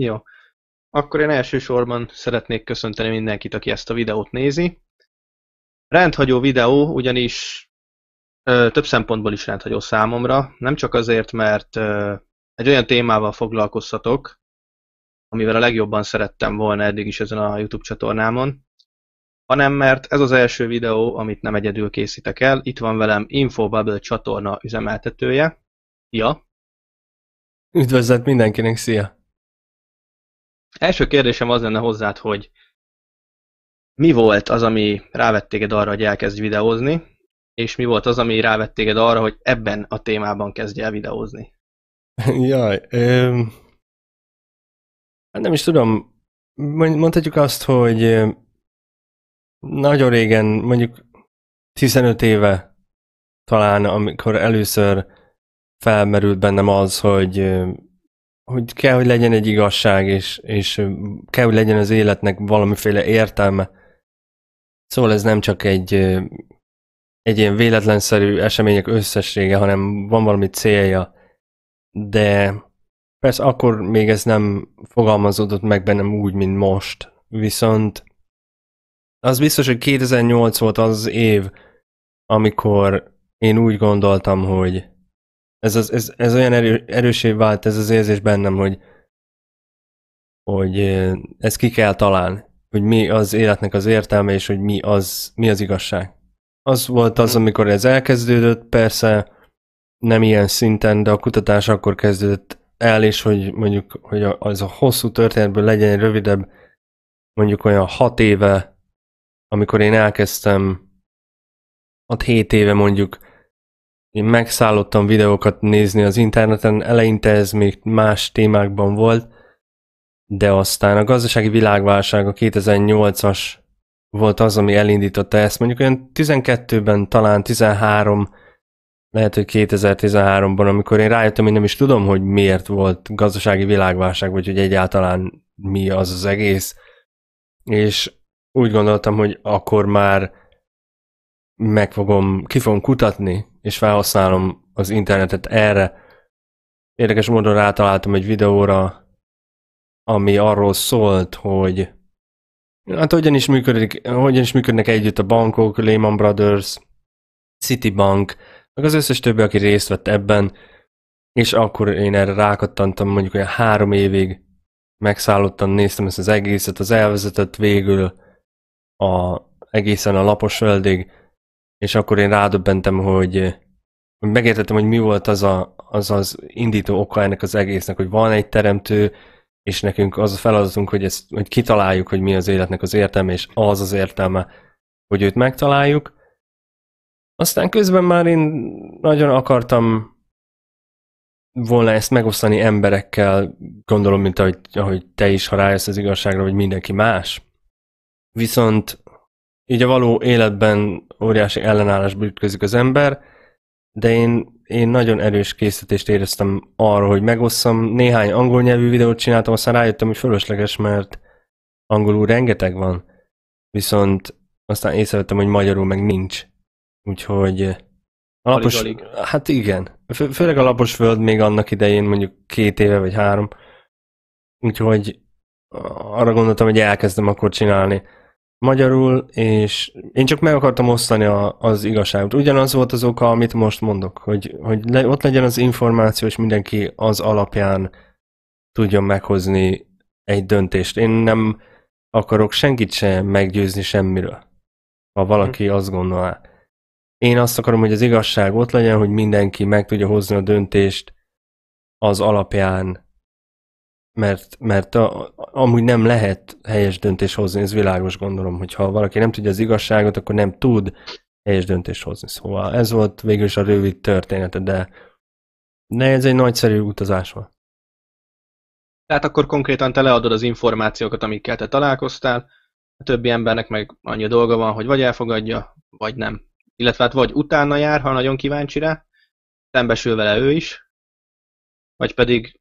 Jó. Akkor én elsősorban szeretnék köszönteni mindenkit, aki ezt a videót nézi. Rendhagyó videó, ugyanis ö, több szempontból is rendhagyó számomra. Nem csak azért, mert ö, egy olyan témával foglalkoztatok, amivel a legjobban szerettem volna eddig is ezen a YouTube csatornámon, hanem mert ez az első videó, amit nem egyedül készítek el. Itt van velem Infobubble csatorna üzemeltetője. Ja. Üdvözlet mindenkinek, szia! Első kérdésem az lenne hozzád, hogy mi volt az, ami rávettéged arra, hogy elkezdj videózni, és mi volt az, ami rávettéged arra, hogy ebben a témában kezdj el videózni? Jaj, öm, hát nem is tudom, mondhatjuk azt, hogy nagyon régen, mondjuk 15 éve talán, amikor először felmerült bennem az, hogy hogy kell, hogy legyen egy igazság, és, és kell, hogy legyen az életnek valamiféle értelme. Szóval ez nem csak egy, egy ilyen véletlenszerű események összessége, hanem van valami célja. De persze akkor még ez nem fogalmazódott meg bennem úgy, mint most. Viszont az biztos, hogy 2008 volt az év, amikor én úgy gondoltam, hogy ez, az, ez, ez olyan erő, erősé vált ez az érzés bennem, hogy, hogy ezt ki kell találni, hogy mi az életnek az értelme, és hogy mi az, mi az igazság. Az volt az, mhm. amikor ez elkezdődött, persze nem ilyen szinten, de a kutatás akkor kezdődött el, és hogy mondjuk, hogy az a hosszú történetből legyen egy rövidebb, mondjuk olyan hat éve, amikor én elkezdtem, 6 hét éve mondjuk én megszállottam videókat nézni az interneten, eleinte ez még más témákban volt, de aztán a gazdasági világválság a 2008-as volt az, ami elindította ezt. Mondjuk olyan 12-ben, talán 13, lehet, hogy 2013-ban, amikor én rájöttem, én nem is tudom, hogy miért volt gazdasági világválság, vagy hogy egyáltalán mi az az egész. És úgy gondoltam, hogy akkor már meg fogom, ki fogom kutatni és felhasználom az internetet erre. Érdekes módon rátaláltam egy videóra, ami arról szólt, hogy hát hogyan is, működik, hogyan is működnek együtt a bankok, Lehman Brothers, Citibank, meg az összes többi, aki részt vett ebben, és akkor én erre rákattantam mondjuk olyan három évig, megszállottan néztem ezt az egészet, az elvezetett végül a, egészen a lapos földig, és akkor én rádöbbentem, hogy megértettem, hogy mi volt az, a, az az indító oka ennek az egésznek, hogy van egy teremtő, és nekünk az a feladatunk, hogy, ezt, hogy kitaláljuk, hogy mi az életnek az értelme, és az az értelme, hogy őt megtaláljuk. Aztán közben már én nagyon akartam volna ezt megosztani emberekkel, gondolom, mint ahogy, ahogy te is, ha rájössz az igazságra, vagy mindenki más. Viszont így a való életben óriási ellenállásba ütközik az ember, de én, én nagyon erős készítést éreztem arra, hogy megosszam. Néhány angol nyelvű videót csináltam, aztán rájöttem, hogy fölösleges, mert angolul rengeteg van. Viszont aztán észrevettem, hogy magyarul meg nincs. Úgyhogy eh, alapos, alig, alig. hát igen. Fő, főleg a lapos föld még annak idején, mondjuk két éve vagy három. Úgyhogy arra gondoltam, hogy elkezdem akkor csinálni magyarul, és én csak meg akartam osztani a, az igazságot. Ugyanaz volt az oka, amit most mondok, hogy, hogy le, ott legyen az információ, és mindenki az alapján tudjon meghozni egy döntést. Én nem akarok senkit sem meggyőzni semmiről, ha valaki hm. azt gondolná. Én azt akarom, hogy az igazság ott legyen, hogy mindenki meg tudja hozni a döntést az alapján, mert, mert a, amúgy nem lehet helyes döntés hozni, ez világos gondolom, hogy ha valaki nem tudja az igazságot, akkor nem tud helyes döntés hozni. Szóval ez volt végül is a rövid története, de, de ez egy nagyszerű utazás volt. Tehát akkor konkrétan te leadod az információkat, amikkel te találkoztál, a többi embernek meg annyi dolga van, hogy vagy elfogadja, vagy nem. Illetve hát vagy utána jár, ha nagyon kíváncsi rá, szembesül vele ő is, vagy pedig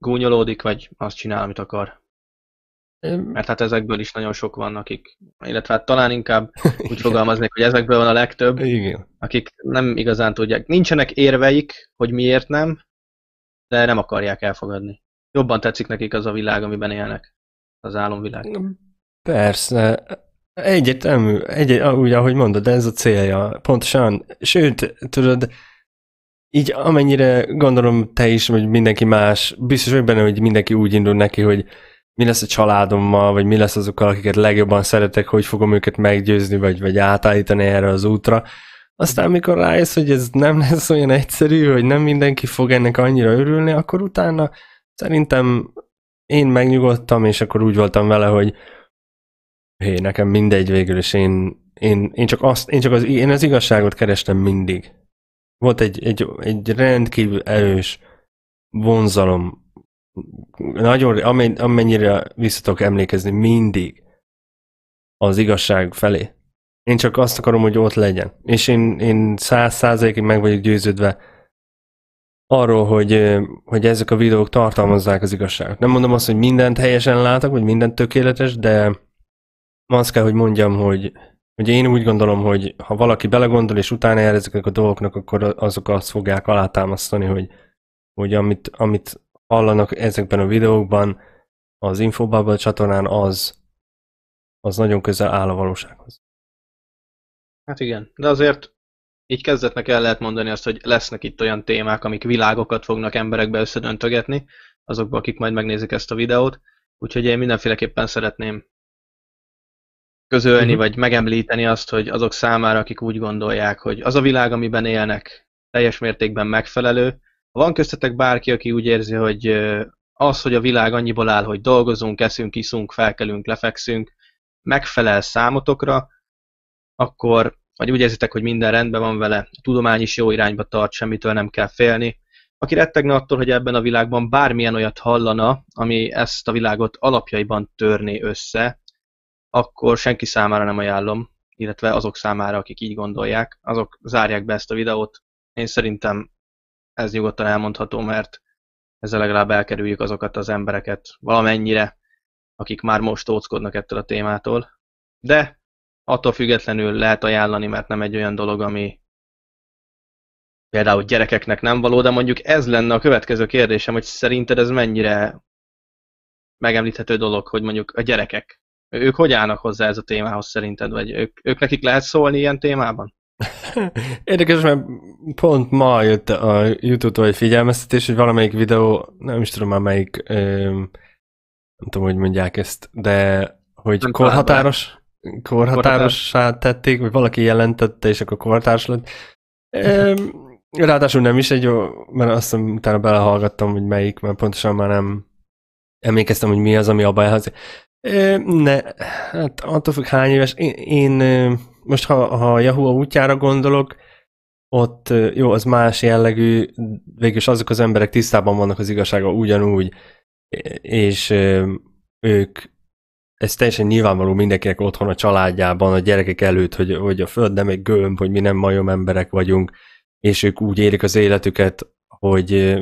gúnyolódik, vagy azt csinál, amit akar. Mert hát ezekből is nagyon sok van, akik, illetve hát talán inkább úgy fogalmaznék, hogy ezekből van a legtöbb, Igen. akik nem igazán tudják. Nincsenek érveik, hogy miért nem, de nem akarják elfogadni. Jobban tetszik nekik az a világ, amiben élnek. Az álomvilág. Mm, persze. Egyetemű, egy, úgy ahogy mondod, ez a célja. Pontosan. Sőt, tudod, így amennyire gondolom te is, vagy mindenki más, biztos vagy benne, hogy mindenki úgy indul neki, hogy mi lesz a családommal, vagy mi lesz azokkal, akiket legjobban szeretek, hogy fogom őket meggyőzni, vagy, vagy átállítani erre az útra. Aztán, amikor rájössz, hogy ez nem lesz olyan egyszerű, hogy nem mindenki fog ennek annyira örülni, akkor utána szerintem én megnyugodtam, és akkor úgy voltam vele, hogy hé, nekem mindegy végül, és én, én, én, csak, azt, én csak az, én az igazságot kerestem mindig volt egy, egy, egy rendkívül erős vonzalom, nagyon, amennyire visszatok emlékezni mindig az igazság felé. Én csak azt akarom, hogy ott legyen. És én, én száz százalékig meg vagyok győződve arról, hogy, hogy ezek a videók tartalmazzák az igazságot. Nem mondom azt, hogy mindent helyesen látok, vagy mindent tökéletes, de azt kell, hogy mondjam, hogy Ugye én úgy gondolom, hogy ha valaki belegondol és utána jár ezeknek a dolgoknak, akkor azok azt fogják alátámasztani, hogy, hogy amit, amit hallanak ezekben a videókban, az Infobubble csatornán az, az nagyon közel áll a valósághoz. Hát igen, de azért így kezdetnek el lehet mondani azt, hogy lesznek itt olyan témák, amik világokat fognak emberekbe összedöntögetni, azokba, akik majd megnézik ezt a videót. Úgyhogy én mindenféleképpen szeretném közölni, uh-huh. vagy megemlíteni azt, hogy azok számára, akik úgy gondolják, hogy az a világ, amiben élnek, teljes mértékben megfelelő. Ha van köztetek bárki, aki úgy érzi, hogy az, hogy a világ annyiból áll, hogy dolgozunk, eszünk, iszunk, felkelünk, lefekszünk, megfelel számotokra, akkor, vagy úgy érzitek, hogy minden rendben van vele, a tudomány is jó irányba tart, semmitől nem kell félni. Aki rettegne attól, hogy ebben a világban bármilyen olyat hallana, ami ezt a világot alapjaiban törné össze, akkor senki számára nem ajánlom, illetve azok számára, akik így gondolják, azok zárják be ezt a videót. Én szerintem ez nyugodtan elmondható, mert ezzel legalább elkerüljük azokat az embereket valamennyire, akik már most óckodnak ettől a témától. De attól függetlenül lehet ajánlani, mert nem egy olyan dolog, ami például gyerekeknek nem való, de mondjuk ez lenne a következő kérdésem, hogy szerinted ez mennyire megemlíthető dolog, hogy mondjuk a gyerekek ők hogy állnak hozzá ez a témához szerinted, vagy ők, ők nekik lehet szólni ilyen témában? Érdekes, mert pont ma jött a YouTube-tól egy figyelmeztetés, hogy valamelyik videó, nem is tudom már melyik, nem tudom, hogy mondják ezt, de hogy nem korhatáros, korhatárossá tették, vagy valaki jelentette, és akkor korhatáros lett. ráadásul nem is egy jó, mert azt hiszem, utána belehallgattam, hogy melyik, mert pontosan már nem emlékeztem, hogy mi az, ami a elhazik ne, hát attól függ hány éves. Én, én most ha, ha a Yahoo a útjára gondolok, ott jó, az más jellegű, végülis azok az emberek tisztában vannak az igazsága ugyanúgy, és ők, ez teljesen nyilvánvaló mindenkinek otthon a családjában, a gyerekek előtt, hogy, hogy a föld nem egy gömb, hogy mi nem majom emberek vagyunk, és ők úgy élik az életüket, hogy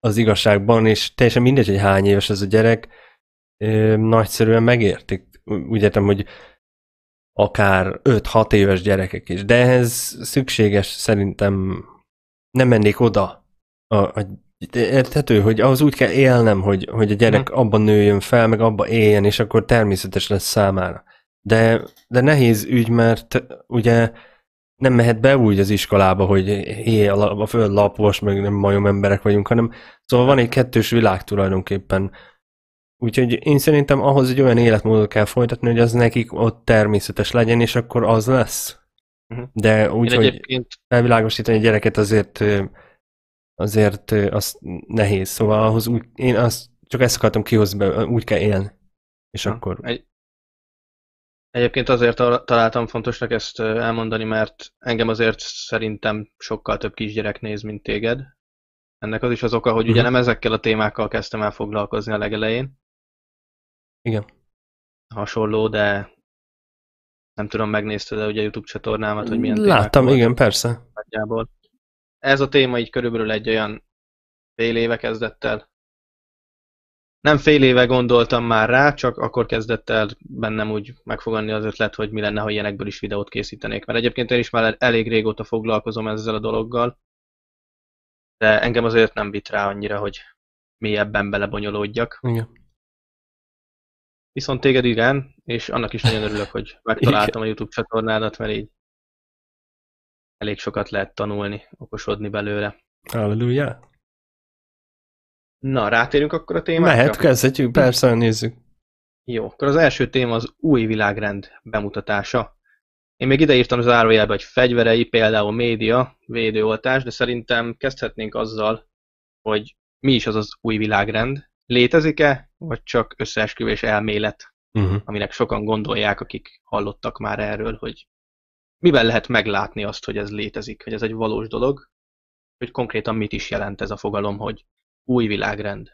az igazságban, és teljesen mindegy, hogy hány éves ez a gyerek, nagyszerűen megértik. Úgy értem, hogy akár 5-6 éves gyerekek is, de ehhez szükséges szerintem nem mennék oda. A, a, érthető, hogy ahhoz úgy kell élnem, hogy, hogy a gyerek hmm. abban nőjön fel, meg abba éljen, és akkor természetes lesz számára. De, de nehéz ügy, mert ugye nem mehet be úgy az iskolába, hogy hé, a, a föld lapos, meg nem majom emberek vagyunk, hanem szóval van egy kettős világ tulajdonképpen, Úgyhogy én szerintem ahhoz egy olyan életmódot kell folytatni, hogy az nekik ott természetes legyen, és akkor az lesz. Mhm. De úgy, én hogy egyébként... felvilágosítani a gyereket azért azért az nehéz. Szóval ahhoz úgy, én azt csak ezt akartam kihozni, be, úgy kell élni. És ha, akkor... Egy... Egyébként azért találtam fontosnak ezt elmondani, mert engem azért szerintem sokkal több kisgyerek néz, mint téged. Ennek az is az oka, hogy ugye mhm. nem ezekkel a témákkal kezdtem el foglalkozni a legelején, igen. Hasonló, de nem tudom, megnézted de ugye a YouTube csatornámat, hogy milyen Láttam, igen, persze. Nagyjából. Ez a téma így körülbelül egy olyan fél éve kezdett el. Nem fél éve gondoltam már rá, csak akkor kezdett el bennem úgy megfogadni az ötlet, hogy mi lenne, ha ilyenekből is videót készítenék. Mert egyébként én is már elég régóta foglalkozom ezzel a dologgal, de engem azért nem vit rá annyira, hogy mélyebben belebonyolódjak. Igen. Viszont téged igen, és annak is nagyon örülök, hogy megtaláltam a YouTube csatornádat, mert így elég sokat lehet tanulni, okosodni belőle. Halleluja! Na, rátérünk akkor a témára? Lehet, kezdhetjük, persze, nézzük. Jó, akkor az első téma az új világrend bemutatása. Én még ide írtam zárójelbe, hogy fegyverei, például média, védőoltás, de szerintem kezdhetnénk azzal, hogy mi is az az új világrend, létezik-e, vagy csak összeesküvés elmélet, uh-huh. aminek sokan gondolják, akik hallottak már erről, hogy miben lehet meglátni azt, hogy ez létezik, hogy ez egy valós dolog, hogy konkrétan mit is jelent ez a fogalom, hogy új világrend.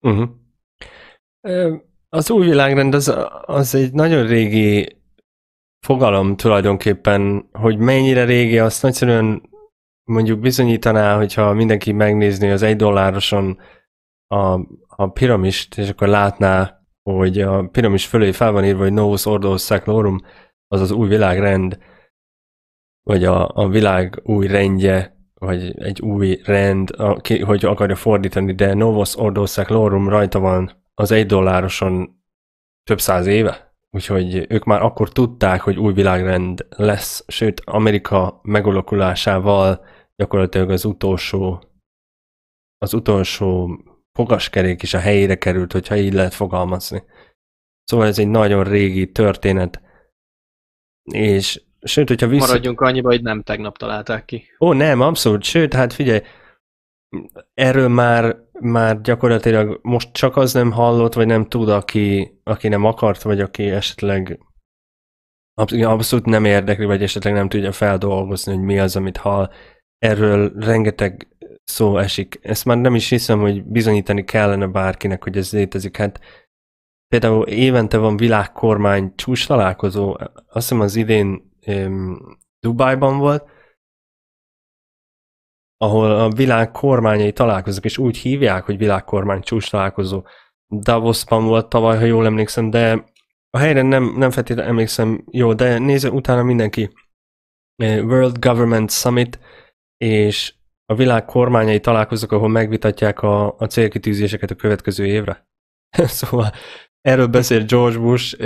Uh-huh. Az új világrend az, az egy nagyon régi fogalom tulajdonképpen, hogy mennyire régi, azt nagyszerűen mondjuk bizonyítaná, hogyha mindenki megnézné az egy dollároson a, a piramist, és akkor látná, hogy a piramis fölé fel van írva, hogy Novus Ordo Seclorum, az az új világrend, vagy a, a világ új rendje, vagy egy új rend, a, ki, hogy akarja fordítani, de Novus Ordo Seclorum rajta van az egy dollároson több száz éve, úgyhogy ők már akkor tudták, hogy új világrend lesz, sőt Amerika megalakulásával gyakorlatilag az utolsó az utolsó fogaskerék is a helyére került, hogyha így lehet fogalmazni. Szóval ez egy nagyon régi történet, és sőt, hogyha vissza... Maradjunk annyiba, hogy nem tegnap találták ki. Ó, nem, abszolút, sőt, hát figyelj, erről már, már gyakorlatilag most csak az nem hallott, vagy nem tud, aki, aki nem akart, vagy aki esetleg abszolút nem érdekli, vagy esetleg nem tudja feldolgozni, hogy mi az, amit hall erről rengeteg szó esik. Ezt már nem is hiszem, hogy bizonyítani kellene bárkinek, hogy ez létezik. Hát például évente van világkormány csúcs találkozó, azt hiszem az idén um, Dubajban volt, ahol a világ kormányai találkoznak, és úgy hívják, hogy világkormány csúcs találkozó. Davosban volt tavaly, ha jól emlékszem, de a helyre nem, nem feltétlenül emlékszem jó, de nézze utána mindenki. Eh, World Government Summit és a világ kormányai találkoznak, ahol megvitatják a, a célkitűzéseket a következő évre. szóval erről beszélt George Bush,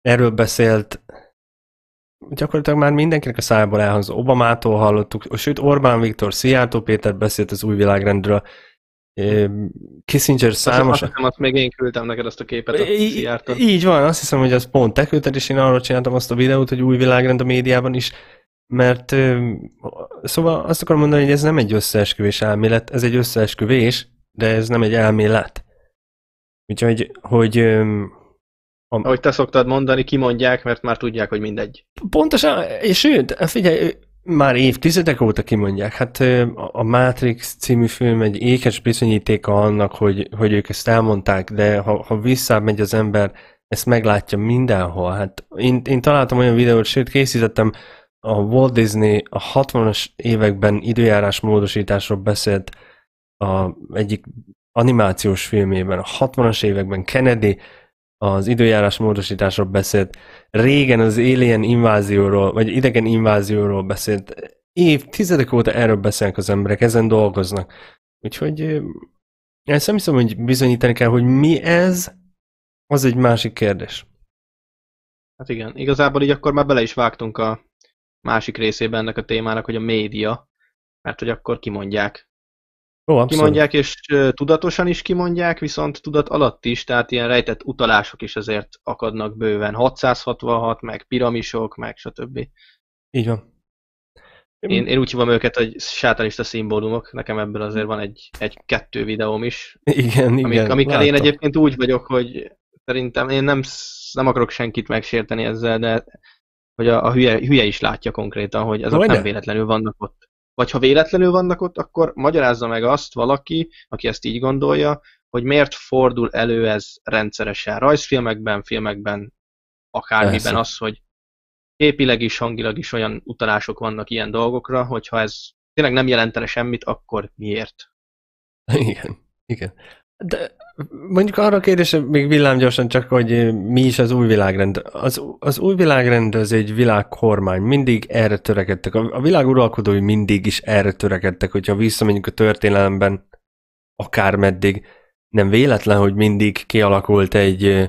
erről beszélt gyakorlatilag már mindenkinek a szájából elhangzó. Obamától hallottuk, sőt Orbán Viktor, Szijjártó Péter beszélt az új világrendről, Kissinger számos... Azt, azt még én küldtem neked azt a képet, a így, így van, azt hiszem, hogy az pont te küldted, és én arról csináltam azt a videót, hogy új világrend a médiában is mert szóval azt akarom mondani, hogy ez nem egy összeesküvés elmélet, ez egy összeesküvés, de ez nem egy elmélet. Úgyhogy, hogy... A... Ahogy te szoktad mondani, kimondják, mert már tudják, hogy mindegy. Pontosan, és sőt, figyelj, már évtizedek óta kimondják. Hát a Matrix című film egy ékes bizonyítéka annak, hogy, hogy ők ezt elmondták, de ha, ha visszamegy az ember, ezt meglátja mindenhol. Hát én, én találtam olyan videót, sőt készítettem a Walt Disney a 60-as években időjárás módosításról beszélt a egyik animációs filmében, a 60-as években Kennedy az időjárás módosításról beszélt, régen az alien invázióról, vagy idegen invázióról beszélt, évtizedek óta erről beszélnek az emberek, ezen dolgoznak. Úgyhogy én nem hiszem, hogy bizonyítani kell, hogy mi ez, az egy másik kérdés. Hát igen, igazából így akkor már bele is vágtunk a másik részében ennek a témának, hogy a média, mert hogy akkor kimondják. Ó, kimondják, és tudatosan is kimondják, viszont tudat alatt is, tehát ilyen rejtett utalások is azért akadnak bőven. 666, meg piramisok, meg stb. Így van. Én, én úgy hívom őket, hogy sátánista szimbólumok, nekem ebből azért van egy, egy kettő videóm is. Igen, amik, igen. Amikkel én egyébként úgy vagyok, hogy szerintem én nem, nem akarok senkit megsérteni ezzel, de hogy a, a hülye, hülye is látja konkrétan, hogy azok Olyan. nem véletlenül vannak ott. Vagy ha véletlenül vannak ott, akkor magyarázza meg azt valaki, aki ezt így gondolja, hogy miért fordul elő ez rendszeresen rajzfilmekben, filmekben, akármiben Persze. az, hogy képileg is, hangilag is olyan utalások vannak ilyen dolgokra, hogyha ez tényleg nem jelentene semmit, akkor miért? Igen, igen. De Mondjuk arra a kérdésre még gyorsan csak, hogy mi is az új világrend. Az, az új világrend az egy világkormány, mindig erre törekedtek. A, a világ uralkodói mindig is erre törekedtek, hogyha visszamegyünk a történelemben, akár meddig. Nem véletlen, hogy mindig kialakult egy,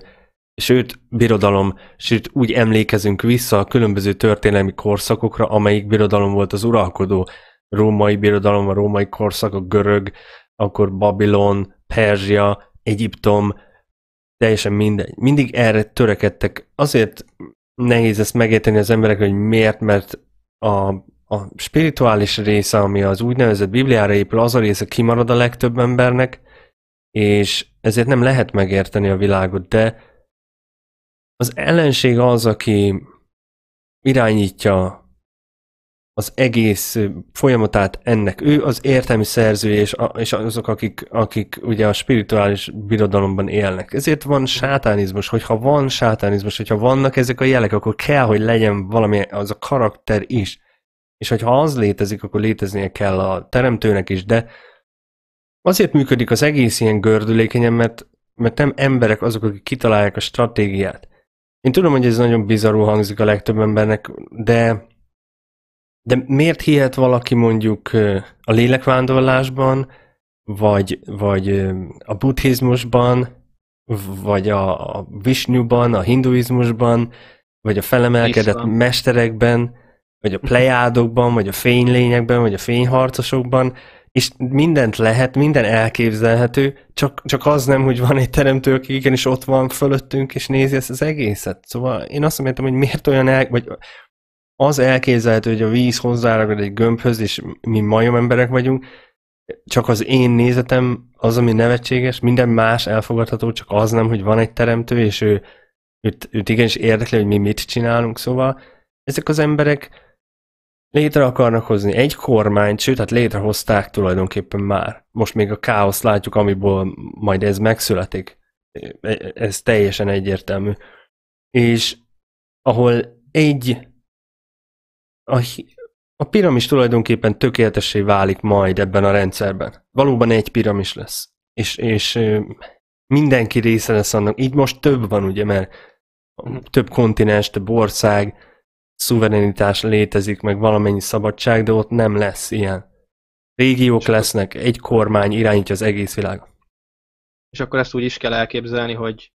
sőt, birodalom, sőt úgy emlékezünk vissza a különböző történelmi korszakokra, amelyik birodalom volt az uralkodó. Római birodalom, a római korszak, a görög, akkor Babilon, Perzsia, Egyiptom, teljesen mindegy. Mindig erre törekedtek. Azért nehéz ezt megérteni az emberek, hogy miért, mert a, a spirituális része, ami az úgynevezett Bibliára épül, az a része kimarad a legtöbb embernek, és ezért nem lehet megérteni a világot, de az ellenség az, aki irányítja az egész folyamatát ennek ő az értelmi szerző és, a, és azok, akik, akik ugye a spirituális birodalomban élnek. Ezért van sátánizmus, hogyha van sátánizmus, hogyha vannak ezek a jelek, akkor kell, hogy legyen valami az a karakter is. És hogyha az létezik, akkor léteznie kell a teremtőnek is, de azért működik az egész ilyen gördülékenyen, mert, mert nem emberek azok, akik kitalálják a stratégiát. Én tudom, hogy ez nagyon bizarrul hangzik a legtöbb embernek, de de miért hihet valaki mondjuk a lélekvándorlásban, vagy, vagy a buddhizmusban, vagy a, a a hinduizmusban, vagy a felemelkedett Iszlám. mesterekben, vagy a plejádokban, vagy a fénylényekben, vagy a fényharcosokban, és mindent lehet, minden elképzelhető, csak, csak az nem, hogy van egy teremtő, aki igenis ott van fölöttünk, és nézi ezt az egészet. Szóval én azt mondtam, hogy miért olyan el, vagy az elképzelhető, hogy a víz hozzáragad egy gömbhöz, és mi majom emberek vagyunk, csak az én nézetem az, ami nevetséges, minden más elfogadható, csak az nem, hogy van egy teremtő, és ő, őt, őt igenis érdekli, hogy mi mit csinálunk, szóval ezek az emberek létre akarnak hozni egy kormányt, sőt, hát létrehozták tulajdonképpen már. Most még a káoszt látjuk, amiből majd ez megszületik. E, e, ez teljesen egyértelmű. És ahol egy a, a piramis tulajdonképpen tökéletessé válik majd ebben a rendszerben. Valóban egy piramis lesz. És, és mindenki része lesz annak. Így most több van, ugye, mert több kontinens, több ország, szuverenitás létezik, meg valamennyi szabadság, de ott nem lesz ilyen. Régiók lesznek, egy kormány irányítja az egész világot. És akkor ezt úgy is kell elképzelni, hogy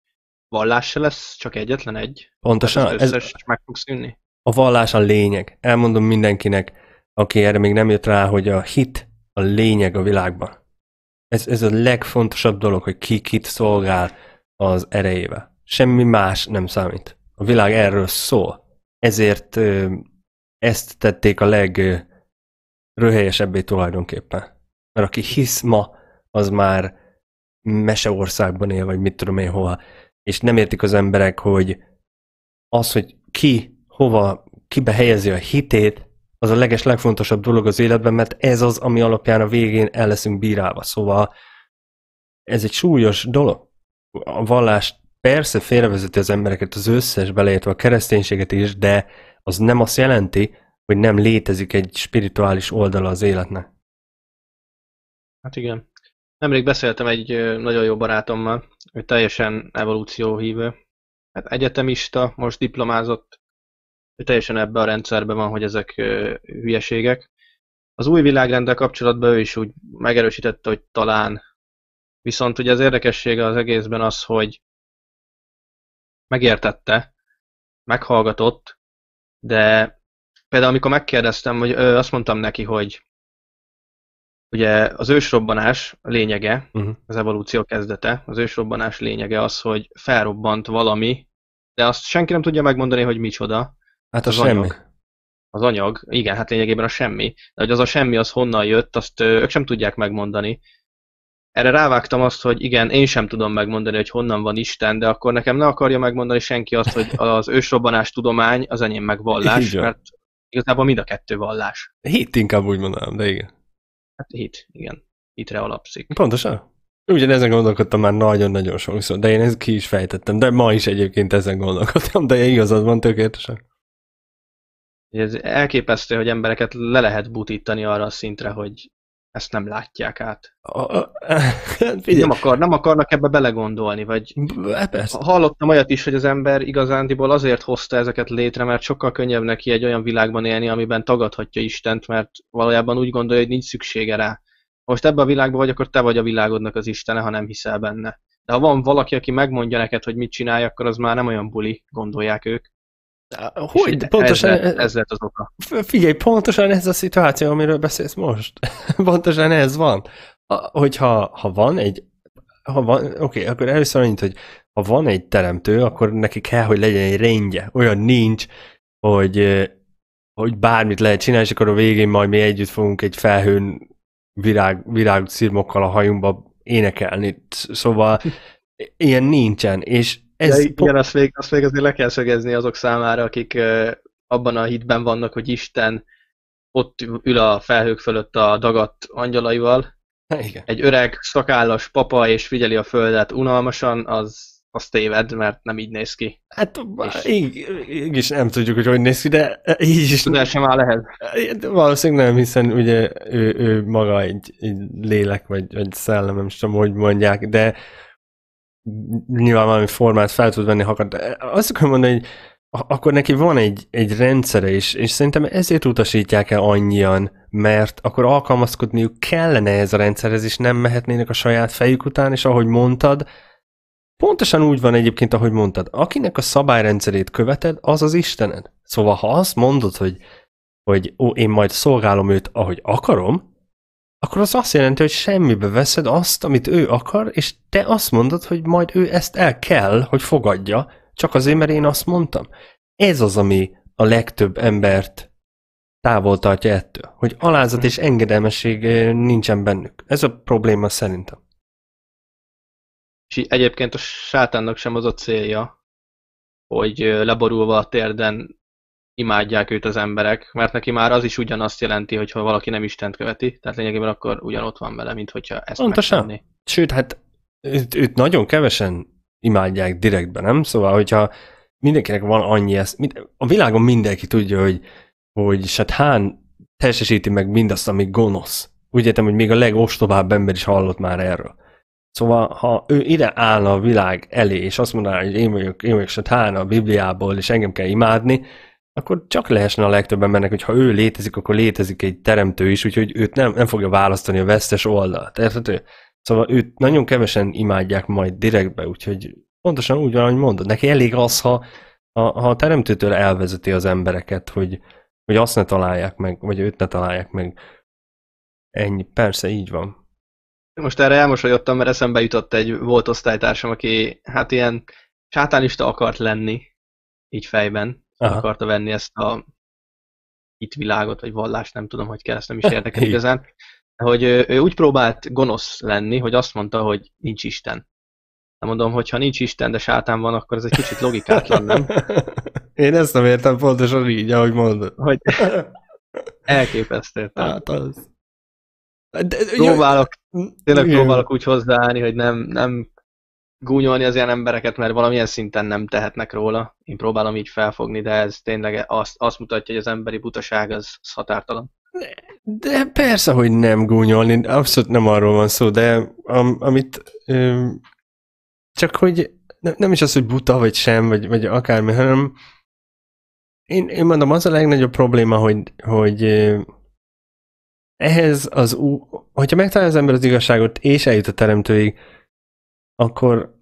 vallás se lesz, csak egyetlen egy? Pontosan. Ez összes ez... meg fog szűnni? a vallás a lényeg. Elmondom mindenkinek, aki erre még nem jött rá, hogy a hit a lényeg a világban. Ez, ez a legfontosabb dolog, hogy ki kit szolgál az erejével. Semmi más nem számít. A világ erről szól. Ezért ezt tették a legröhelyesebbé tulajdonképpen. Mert aki hisz ma, az már meseországban él, vagy mit tudom én hova. És nem értik az emberek, hogy az, hogy ki hova, kibe helyezi a hitét, az a leges, legfontosabb dolog az életben, mert ez az, ami alapján a végén el leszünk bírálva. Szóval ez egy súlyos dolog. A vallás persze félrevezeti az embereket, az összes beleértve a kereszténységet is, de az nem azt jelenti, hogy nem létezik egy spirituális oldala az életnek. Hát igen. Nemrég beszéltem egy nagyon jó barátommal, ő teljesen evolúcióhívő. Hát egyetemista, most diplomázott ő teljesen ebbe a rendszerben van, hogy ezek hülyeségek. Az új világrendel kapcsolatban ő is úgy megerősítette, hogy talán. Viszont ugye az érdekessége az egészben az, hogy megértette, meghallgatott, de például amikor megkérdeztem, hogy azt mondtam neki, hogy ugye az ősrobbanás lényege, uh-huh. az evolúció kezdete, az ősrobbanás lényege az, hogy felrobbant valami, de azt senki nem tudja megmondani, hogy micsoda, Hát az a semmi. Anyag, az anyag, igen, hát lényegében a semmi. De hogy az a semmi, az honnan jött, azt ők sem tudják megmondani. Erre rávágtam azt, hogy igen, én sem tudom megmondani, hogy honnan van Isten, de akkor nekem ne akarja megmondani senki azt, hogy az ősrobbanás tudomány az enyém meg vallás, mert igazából mind a kettő vallás. Hit inkább úgy mondanám, de igen. Hát hit, igen. Hitre alapszik. Pontosan. ezen gondolkodtam már nagyon-nagyon sokszor, de én ezt ki is fejtettem, de ma is egyébként ezen gondolkodtam, de igazad van tökéletesen. Ez elképesztő, hogy embereket le lehet butítani arra a szintre, hogy ezt nem látják át. A, a, nem, akar, nem akarnak ebbe belegondolni, vagy hát Persze. hallottam olyat is, hogy az ember igazándiból azért hozta ezeket létre, mert sokkal könnyebb neki egy olyan világban élni, amiben tagadhatja Istent, mert valójában úgy gondolja, hogy nincs szüksége rá. Most ebben a világban vagy, akkor te vagy a világodnak az Istene, ha nem hiszel benne. De ha van valaki, aki megmondja neked, hogy mit csinálj, akkor az már nem olyan buli, gondolják ők. Hogy? De pontosan ez lett, ez lett az oka. Figyelj, pontosan ez a szituáció, amiről beszélsz most. pontosan ez van. A, hogyha ha van egy ha van, oké, okay, akkor először annyit, hogy ha van egy teremtő, akkor neki kell, hogy legyen egy rendje. Olyan nincs, hogy, hogy bármit lehet csinálni, és akkor a végén majd mi együtt fogunk egy felhőn virág, virág szirmokkal a hajunkba énekelni. Szóval ilyen nincsen, és ez ja, igen, azt még, azt még azért le kell szögezni azok számára, akik abban a hitben vannak, hogy Isten ott ül a felhők fölött a dagadt angyalaival. Hát, igen. Egy öreg, szakállas papa, és figyeli a földet unalmasan, az, az téved, mert nem így néz ki. Hát így, így is nem tudjuk, hogy hogy néz ki, de így is. Tudás sem áll lehet. Valószínűleg nem, hiszen ugye ő, ő maga egy, egy lélek, vagy egy szellem, nem tudom, hogy mondják, de nyilván valami formát fel tud venni, ha akar, de azt akarom mondani, hogy akkor neki van egy, egy rendszere is, és szerintem ezért utasítják el annyian, mert akkor alkalmazkodniuk kellene ez a rendszerhez, és nem mehetnének a saját fejük után, és ahogy mondtad, pontosan úgy van egyébként, ahogy mondtad, akinek a szabályrendszerét követed, az az Istened. Szóval ha azt mondod, hogy, hogy ó, én majd szolgálom őt, ahogy akarom, akkor az azt jelenti, hogy semmibe veszed azt, amit ő akar, és te azt mondod, hogy majd ő ezt el kell, hogy fogadja, csak azért, mert én azt mondtam. Ez az, ami a legtöbb embert távol tartja ettől, hogy alázat és engedelmesség eh, nincsen bennük. Ez a probléma szerintem. És egyébként a sátánnak sem az a célja, hogy eh, leborulva a térden imádják őt az emberek, mert neki már az is ugyanazt jelenti, hogyha valaki nem Istent követi, tehát lényegében akkor ugyanott van vele, mint hogyha ezt Pontosan. megtenni. Sőt, hát őt, őt nagyon kevesen imádják direktben, nem? Szóval, hogyha mindenkinek van annyi ez, a világon mindenki tudja, hogy, hogy Sathán teljesíti meg mindazt, ami gonosz. Úgy értem, hogy még a legostobább ember is hallott már erről. Szóval, ha ő ide állna a világ elé, és azt mondaná, hogy én vagyok, én vagyok Sathán a Bibliából, és engem kell imádni, akkor csak lehessen a legtöbben mennek, hogy ha ő létezik, akkor létezik egy teremtő is, úgyhogy őt nem, nem fogja választani a vesztes oldalt. Érthető? Szóval őt nagyon kevesen imádják majd direktbe, úgyhogy pontosan úgy van, ahogy mondod. Neki elég az, ha, ha, ha a teremtőtől elvezeti az embereket, hogy, hogy azt ne találják meg, vagy őt ne találják meg. Ennyi. Persze, így van. Most erre elmosolyodtam, mert eszembe jutott egy volt osztálytársam, aki hát ilyen sátánista akart lenni, így fejben, Aha. akarta venni ezt a itt világot, vagy vallást, nem tudom, hogy kell, ezt nem is érdekel igazán, hogy ő, ő úgy próbált gonosz lenni, hogy azt mondta, hogy nincs Isten. Nem mondom, hogy ha nincs Isten, de sátán van, akkor ez egy kicsit logikátlan, nem? Én ezt nem értem pontosan így, ahogy mondod. Hogy elképesztő. Hát az. De, próbálok, tényleg igen. próbálok úgy hozzáállni, hogy nem, nem gúnyolni az ilyen embereket, mert valamilyen szinten nem tehetnek róla. Én próbálom így felfogni, de ez tényleg azt, azt mutatja, hogy az emberi butaság az, az határtalan. De persze, hogy nem gúnyolni, abszolút nem arról van szó, de am, amit öm, csak hogy nem, nem is az, hogy buta vagy sem, vagy, vagy akármi, hanem én, én mondom, az a legnagyobb probléma, hogy, hogy ehhez az, hogyha megtalálja az ember az igazságot, és eljut a teremtőig, akkor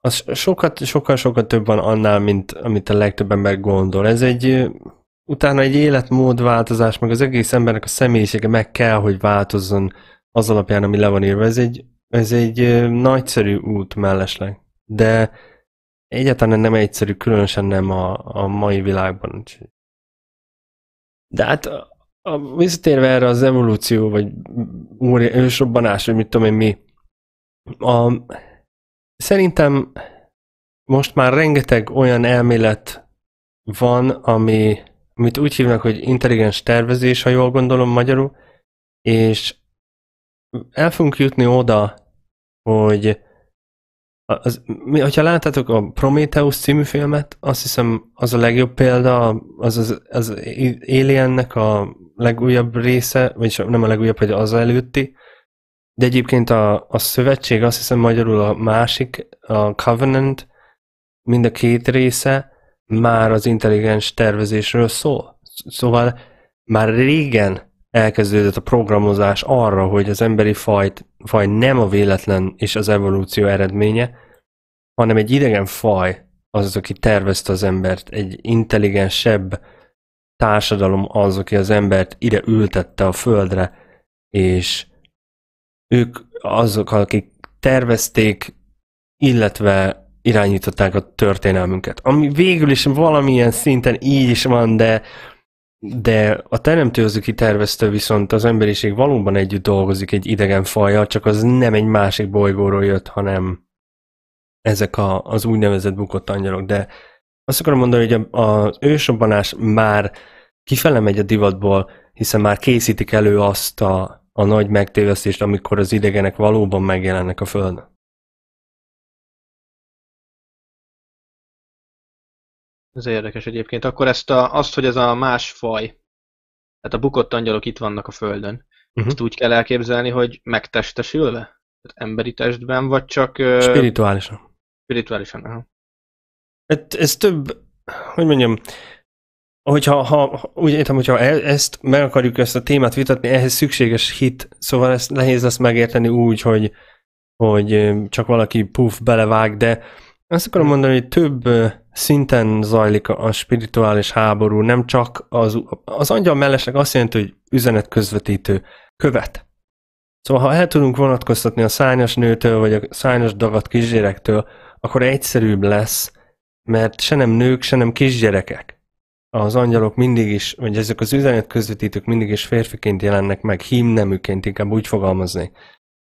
az sokat, sokkal, sokkal több van annál, mint amit a legtöbb ember gondol. Ez egy, utána egy életmódváltozás, meg az egész embernek a személyisége meg kell, hogy változzon az alapján, ami le van írva. Ez egy, ez egy nagyszerű út mellesleg. De egyáltalán nem egyszerű, különösen nem a, a mai világban. De hát a, a, visszatérve erre az evolúció, vagy úri, ősrobbanás, vagy mit tudom én mi, a, szerintem most már rengeteg olyan elmélet van, ami, amit úgy hívnak, hogy intelligens tervezés, ha jól gondolom magyarul, és el fogunk jutni oda, hogy az, mi, hogyha láttátok a Prometheus című filmet, azt hiszem az a legjobb példa, az az, az Aliennek a legújabb része, vagy nem a legújabb, hogy az előtti, de egyébként a, a szövetség, azt hiszem magyarul a másik, a Covenant, mind a két része már az intelligens tervezésről szól. Szóval már régen elkezdődött a programozás arra, hogy az emberi fajt, faj nem a véletlen és az evolúció eredménye, hanem egy idegen faj az az, aki tervezte az embert, egy intelligensebb társadalom az, aki az embert ide ültette a földre, és ők azok, akik tervezték, illetve irányították a történelmünket. Ami végül is valamilyen szinten így is van, de, de a teremtő az, aki tervezte, viszont az emberiség valóban együtt dolgozik egy idegen fajjal, csak az nem egy másik bolygóról jött, hanem ezek a, az úgynevezett bukott angyalok. De azt akarom mondani, hogy az ősrobbanás már kifele megy a divatból, hiszen már készítik elő azt a a nagy megtévesztést, amikor az idegenek valóban megjelennek a Földön. Ez érdekes egyébként. Akkor ezt a, azt, hogy ez a más faj, tehát a bukott angyalok itt vannak a Földön, uh-huh. ezt úgy kell elképzelni, hogy megtestesülve? Tehát emberi testben, vagy csak... Spirituálisan. Spirituálisan, aha. Ez, hát ez több, hogy mondjam, hogyha ha, úgy értem, hogyha e, ezt meg akarjuk ezt a témát vitatni, ehhez szükséges hit, szóval ezt nehéz lesz megérteni úgy, hogy, hogy csak valaki puff belevág, de azt akarom mondani, hogy több szinten zajlik a spirituális háború, nem csak az, az angyal mellesleg azt jelenti, hogy üzenet közvetítő követ. Szóval ha el tudunk vonatkoztatni a szányos nőtől, vagy a szányos dagat kisgyerektől, akkor egyszerűbb lesz, mert se nem nők, se nem kisgyerekek az angyalok mindig is, vagy ezek az üzenet közvetítők mindig is férfiként jelennek meg, hímneműként inkább úgy fogalmazni.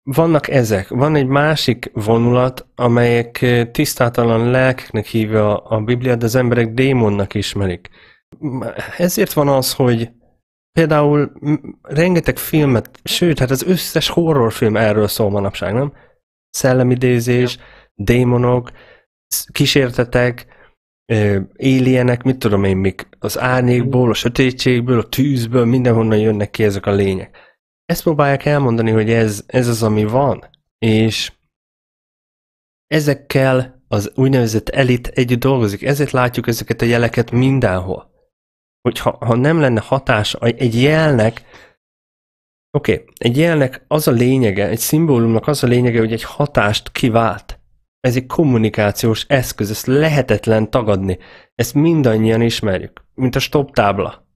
Vannak ezek. Van egy másik vonulat, amelyek eh, tisztátalan lelkeknek hívja a Bibliát, de az emberek démonnak ismerik. Ezért van az, hogy például rengeteg filmet, sőt, hát az összes horrorfilm erről szól manapság, nem? Szellemidézés, ja. démonok, kísértetek, éljenek, mit tudom én mik, az árnyékból, a sötétségből, a tűzből, mindenhonnan jönnek ki ezek a lények. Ezt próbálják elmondani, hogy ez, ez az, ami van, és ezekkel az úgynevezett elit együtt dolgozik, ezért látjuk ezeket a jeleket mindenhol. Hogyha ha nem lenne hatás, egy jelnek, oké, okay, egy jelnek az a lényege, egy szimbólumnak az a lényege, hogy egy hatást kivált ez egy kommunikációs eszköz, ezt lehetetlen tagadni. Ezt mindannyian ismerjük, mint a stop tábla.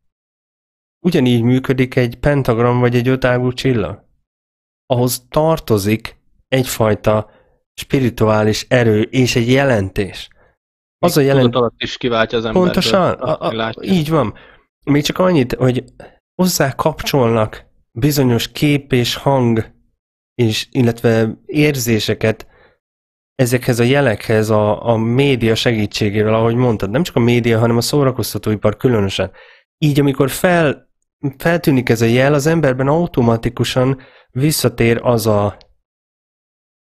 Ugyanígy működik egy pentagram vagy egy ötágú csillag. Ahhoz tartozik egyfajta spirituális erő és egy jelentés. Az Még a jelent... alatt is kiváltja az ember. Pontosan, a, a, így van. Még csak annyit, hogy hozzá kapcsolnak bizonyos kép és hang, és, illetve érzéseket, ezekhez a jelekhez a, a média segítségével, ahogy mondtad, nem csak a média, hanem a szórakoztatóipar különösen. Így, amikor fel, feltűnik ez a jel, az emberben automatikusan visszatér az a,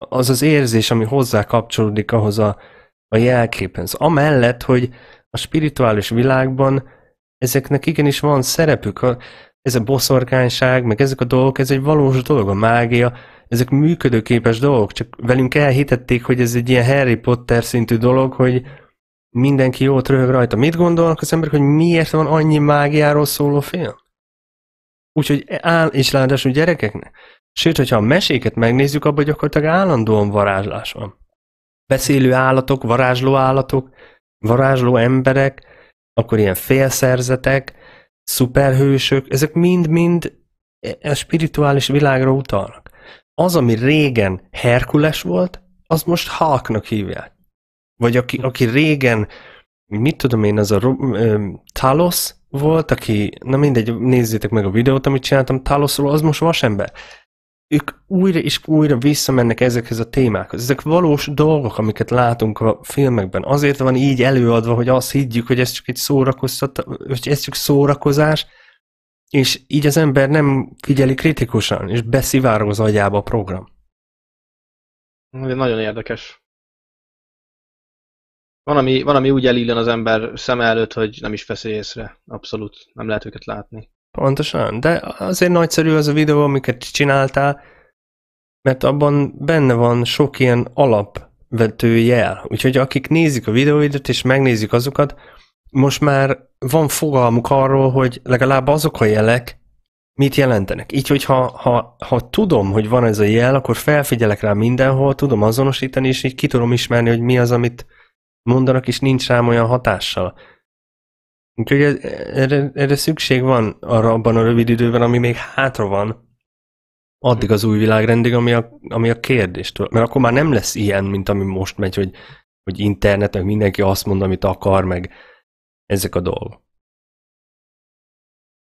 az, az érzés, ami hozzá kapcsolódik ahhoz a, a jelképhez. Amellett, hogy a spirituális világban ezeknek igenis van szerepük. A, ez a boszorkányság, meg ezek a dolgok, ez egy valós dolog, a mágia, ezek működőképes dolgok, csak velünk elhitették, hogy ez egy ilyen Harry Potter szintű dolog, hogy mindenki jót röhög rajta. Mit gondolnak az emberek, hogy miért van annyi mágiáról szóló film? Úgyhogy áll, és ráadásul gyerekeknek. Sőt, hogyha a meséket megnézzük, abban gyakorlatilag állandóan varázslás van. Beszélő állatok, varázsló állatok, varázsló emberek, akkor ilyen félszerzetek, szuperhősök, ezek mind-mind a spirituális világra utalnak az, ami régen Herkules volt, az most Halknak hívják. Vagy aki, aki régen, mit tudom én, az a ö, Talos volt, aki, na mindegy, nézzétek meg a videót, amit csináltam Talosról, az most vasember. Ők újra és újra visszamennek ezekhez a témákhoz. Ezek valós dolgok, amiket látunk a filmekben. Azért van így előadva, hogy azt higgyük, hogy ez csak egy szórakoztat, hogy ez csak szórakozás, és így az ember nem figyeli kritikusan, és beszivároz az agyába a program. De nagyon érdekes. Van ami, van, ami úgy elillen az ember szem előtt, hogy nem is feszi észre. Abszolút. Nem lehet őket látni. Pontosan, de azért nagyszerű az a videó, amiket csináltál, mert abban benne van sok ilyen alapvető jel. Úgyhogy akik nézik a videóidat és megnézik azokat, most már van fogalmuk arról, hogy legalább azok a jelek mit jelentenek. Így, ha, ha, ha tudom, hogy van ez a jel, akkor felfigyelek rá mindenhol, tudom azonosítani, és így ki tudom ismerni, hogy mi az, amit mondanak, és nincs rám olyan hatással. Úgyhogy erre, erre szükség van arra abban a rövid időben, ami még hátra van, addig az új világrendig, ami a, ami a kérdéstől. Mert akkor már nem lesz ilyen, mint ami most megy, hogy, hogy internet, meg mindenki azt mond, amit akar, meg, ezek a dolgok.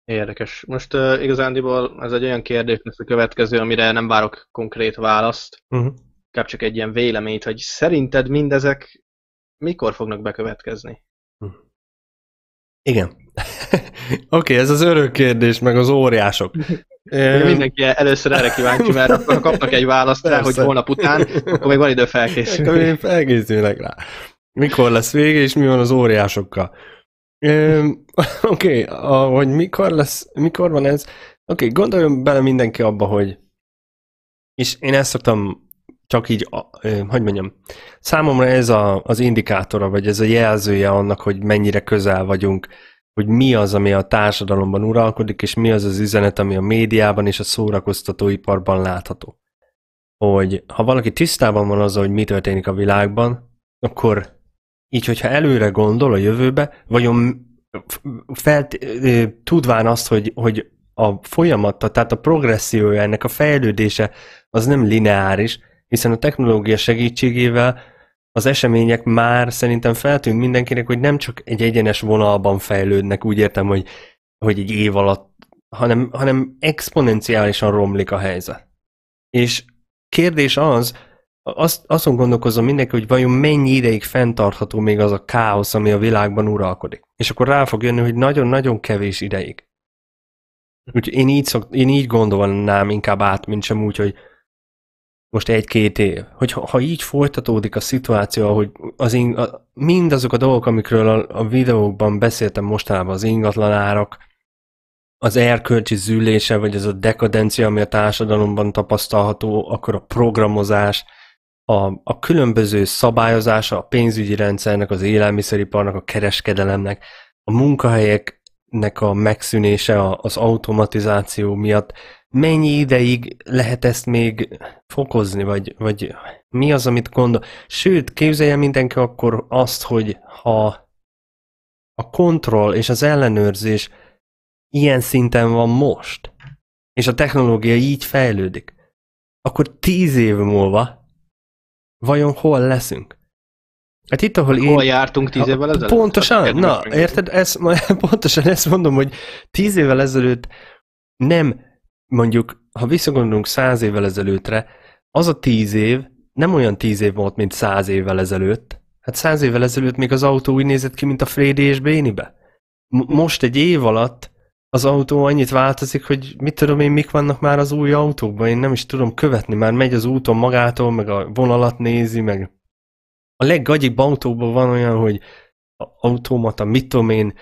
Érdekes. Most uh, igazándiból ez egy olyan kérdés lesz a következő, amire nem várok konkrét választ, uh-huh. csak egy ilyen véleményt, hogy szerinted mindezek mikor fognak bekövetkezni? Uh-huh. Igen. Oké, okay, ez az örök kérdés, meg az óriások. Mindenki először erre kíváncsi, mert akkor kapnak egy választ rá, hogy holnap után, akkor még van idő felkészülni. Akkor még felkészülnek rá. Mikor lesz vége, és mi van az óriásokkal? Oké, okay, hogy mikor lesz, mikor van ez? Oké, okay, gondoljon bele mindenki abba, hogy és én ezt szoktam csak így, hogy mondjam, számomra ez a, az indikátora, vagy ez a jelzője annak, hogy mennyire közel vagyunk, hogy mi az, ami a társadalomban uralkodik, és mi az az üzenet, ami a médiában és a szórakoztatóiparban látható. Hogy ha valaki tisztában van azzal, hogy mi történik a világban, akkor így, hogyha előre gondol a jövőbe, vajon felt, tudván azt, hogy, hogy a folyamata, tehát a progressziója, ennek a fejlődése az nem lineáris, hiszen a technológia segítségével az események már szerintem feltűnt mindenkinek, hogy nem csak egy egyenes vonalban fejlődnek, úgy értem, hogy, hogy egy év alatt, hanem, hanem exponenciálisan romlik a helyzet. És kérdés az, azt, azon gondolkozom mindenki, hogy vajon mennyi ideig fenntartható még az a káosz, ami a világban uralkodik. És akkor rá fog jönni, hogy nagyon-nagyon kevés ideig. Úgyhogy én így, szok, én így gondolnám inkább át, mint sem úgy, hogy most egy-két év. Hogy ha, ha így folytatódik a szituáció, hogy az ing, a, mindazok a dolgok, amikről a, a videókban beszéltem mostanában, az árak, az erkölcsi zűlése, vagy ez a dekadencia, ami a társadalomban tapasztalható, akkor a programozás, a, a különböző szabályozása a pénzügyi rendszernek, az élelmiszeriparnak, a kereskedelemnek, a munkahelyeknek a megszűnése az automatizáció miatt mennyi ideig lehet ezt még fokozni, vagy, vagy mi az, amit gondol? Sőt, képzelje mindenki akkor azt, hogy ha a kontroll és az ellenőrzés ilyen szinten van most, és a technológia így fejlődik, akkor tíz év múlva vajon hol leszünk? Hát itt, ahol hol én... Hol jártunk tíz évvel ezelőtt? Pontosan, hát, na, érted? Ezt, pontosan ezt mondom, hogy tíz évvel ezelőtt nem, mondjuk, ha visszagondolunk száz évvel ezelőttre, az a tíz év nem olyan tíz év volt, mint száz évvel ezelőtt. Hát száz évvel ezelőtt még az autó úgy nézett ki, mint a Frédi és Bénibe. Most egy év alatt az autó annyit változik, hogy mit tudom én, mik vannak már az új autókban? én nem is tudom követni, már megy az úton magától, meg a vonalat nézi, meg a leggagyibb autóban van olyan, hogy automata, mit tudom én,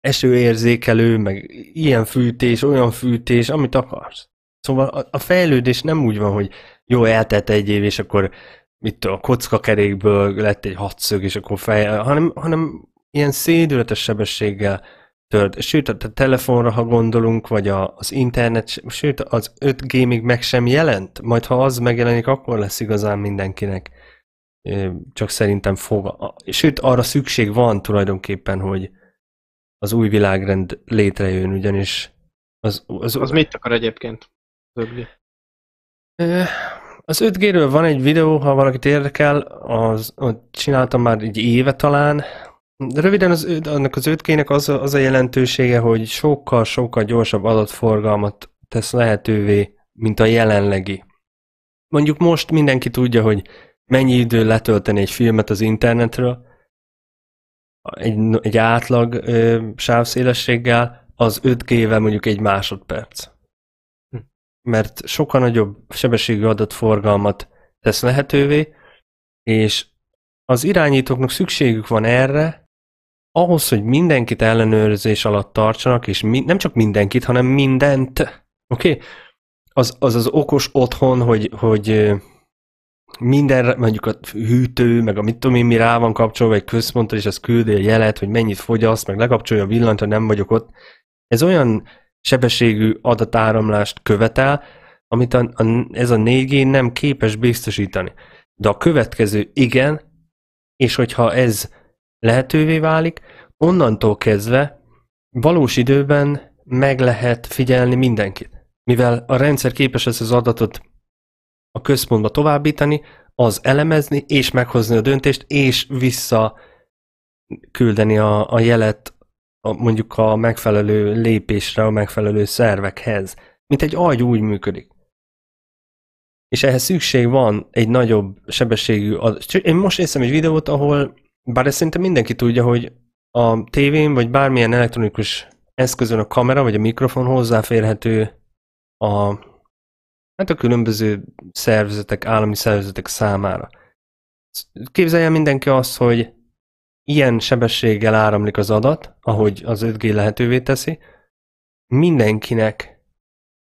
esőérzékelő, meg ilyen fűtés, olyan fűtés, amit akarsz. Szóval a, a fejlődés nem úgy van, hogy jó, eltelt egy év, és akkor mit tudom, a kockakerékből lett egy hatszög, és akkor fej, hanem, hanem ilyen szédületes sebességgel tört. Sőt, a telefonra, ha gondolunk, vagy a, az internet, sőt, az 5G még meg sem jelent. Majd ha az megjelenik, akkor lesz igazán mindenkinek. Csak szerintem fog. Sőt, arra szükség van tulajdonképpen, hogy az új világrend létrejön, ugyanis az... Az, az mit akar egyébként? Az 5G? Az 5G-ről van egy videó, ha valakit érdekel, az, csináltam már egy éve talán, Röviden az, annak az 5 az, a, az a jelentősége, hogy sokkal-sokkal gyorsabb adatforgalmat tesz lehetővé, mint a jelenlegi. Mondjuk most mindenki tudja, hogy mennyi idő letölteni egy filmet az internetről, egy, egy átlag ö, sávszélességgel, az 5G-vel mondjuk egy másodperc. Hm. Mert sokkal nagyobb sebességű adatforgalmat tesz lehetővé, és az irányítóknak szükségük van erre, ahhoz, hogy mindenkit ellenőrzés alatt tartsanak, és mi, nem csak mindenkit, hanem mindent, oké? Okay? Az, az az okos otthon, hogy, hogy minden, mondjuk a hűtő, meg a mit tudom én, mi rá van kapcsolva egy központra, és az küldi a jelet, hogy mennyit fogyaszt, meg lekapcsolja a villanyt, ha nem vagyok ott. Ez olyan sebességű adatáramlást követel, amit a, a, ez a 4G nem képes biztosítani. De a következő igen, és hogyha ez lehetővé válik, onnantól kezdve valós időben meg lehet figyelni mindenkit. Mivel a rendszer képes ezt az adatot a központba továbbítani, az elemezni és meghozni a döntést, és vissza küldeni a, a jelet a, mondjuk a megfelelő lépésre, a megfelelő szervekhez. Mint egy agy úgy működik. És ehhez szükség van egy nagyobb sebességű Ad... Én most néztem egy videót, ahol bár ezt szerintem mindenki tudja, hogy a tévén vagy bármilyen elektronikus eszközön a kamera vagy a mikrofon hozzáférhető a, hát a különböző szervezetek, állami szervezetek számára. Képzelje el mindenki azt, hogy ilyen sebességgel áramlik az adat, ahogy az 5G lehetővé teszi, mindenkinek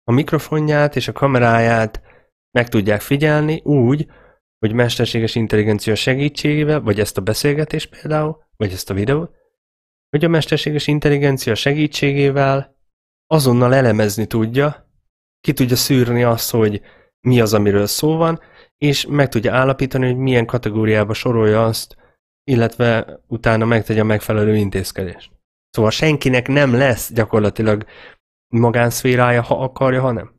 a mikrofonját és a kameráját meg tudják figyelni úgy, hogy mesterséges intelligencia segítségével, vagy ezt a beszélgetést például, vagy ezt a videót, hogy a mesterséges intelligencia segítségével azonnal elemezni tudja, ki tudja szűrni azt, hogy mi az, amiről szó van, és meg tudja állapítani, hogy milyen kategóriába sorolja azt, illetve utána megtegye a megfelelő intézkedést. Szóval senkinek nem lesz gyakorlatilag magánszférája, ha akarja, ha nem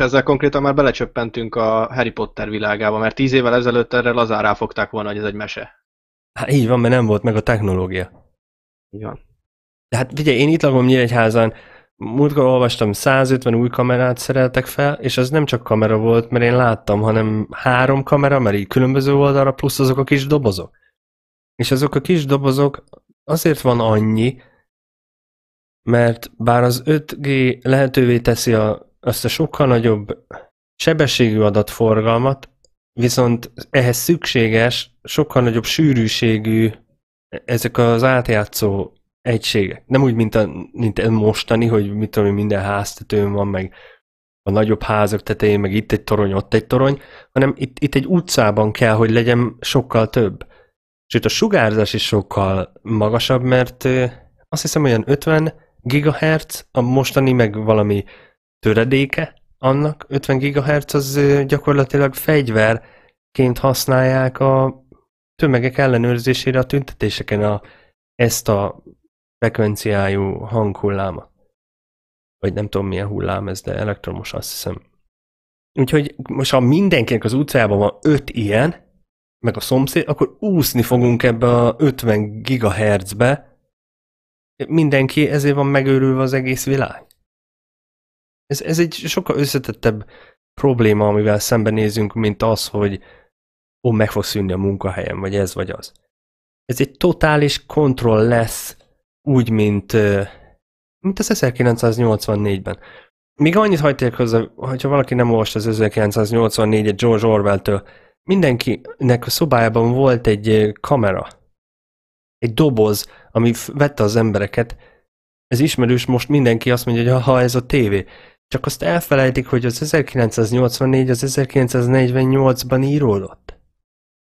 ezzel konkrétan már belecsöppentünk a Harry Potter világába, mert tíz évvel ezelőtt erre lazán ráfogták volna, hogy ez egy mese. Hát így van, mert nem volt meg a technológia. Így van. De hát figyelj, én itt lakom Nyíregyházan, múltkor olvastam, 150 új kamerát szereltek fel, és az nem csak kamera volt, mert én láttam, hanem három kamera, mert így különböző oldalra, plusz azok a kis dobozok. És azok a kis dobozok azért van annyi, mert bár az 5G lehetővé teszi a azt a sokkal nagyobb sebességű adatforgalmat, viszont ehhez szükséges, sokkal nagyobb sűrűségű ezek az átjátszó egységek. Nem úgy, mint, a, mint mostani, hogy mit tudom, minden háztetőn van, meg a nagyobb házak tetején, meg itt egy torony, ott egy torony, hanem itt, itt egy utcában kell, hogy legyen sokkal több. Sőt, a sugárzás is sokkal magasabb, mert azt hiszem olyan 50 gigahertz, a mostani meg valami töredéke annak, 50 GHz az gyakorlatilag fegyverként használják a tömegek ellenőrzésére a tüntetéseken a, ezt a frekvenciájú hanghulláma. Vagy nem tudom milyen hullám ez, de elektromos azt hiszem. Úgyhogy most ha mindenkinek az utcában van öt ilyen, meg a szomszéd, akkor úszni fogunk ebbe a 50 GHz-be. Mindenki, ezért van megőrülve az egész világ. Ez, ez egy sokkal összetettebb probléma, amivel szembenézünk, mint az, hogy ó, meg fog szűnni a munkahelyem, vagy ez vagy az. Ez egy totális kontroll lesz, úgy, mint, mint az 1984-ben. Még annyit hagyték hozzá, hogyha valaki nem olvasta az 1984-et George Orwell-től, mindenkinek a szobájában volt egy kamera, egy doboz, ami vette az embereket. Ez ismerős, most mindenki azt mondja, hogy ha ez a tévé. Csak azt elfelejtik, hogy az 1984 az 1948-ban íródott.